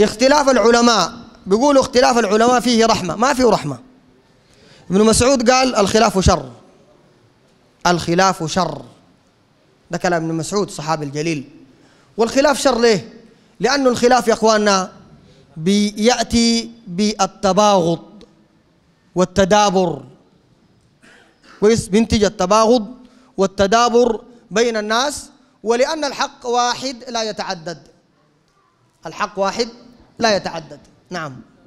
اختلاف العلماء بيقولوا اختلاف العلماء فيه رحمة ما فيه رحمة ابن مسعود قال الخلاف شر الخلاف شر ده كلام ابن مسعود صحابي الجليل والخلاف شر ليه لأن الخلاف يا أخواننا بيأتي بالتباغض والتدابر كويس بينتج التباغض والتدابر بين الناس ولأن الحق واحد لا يتعدد الحق واحد لا يتعدد نعم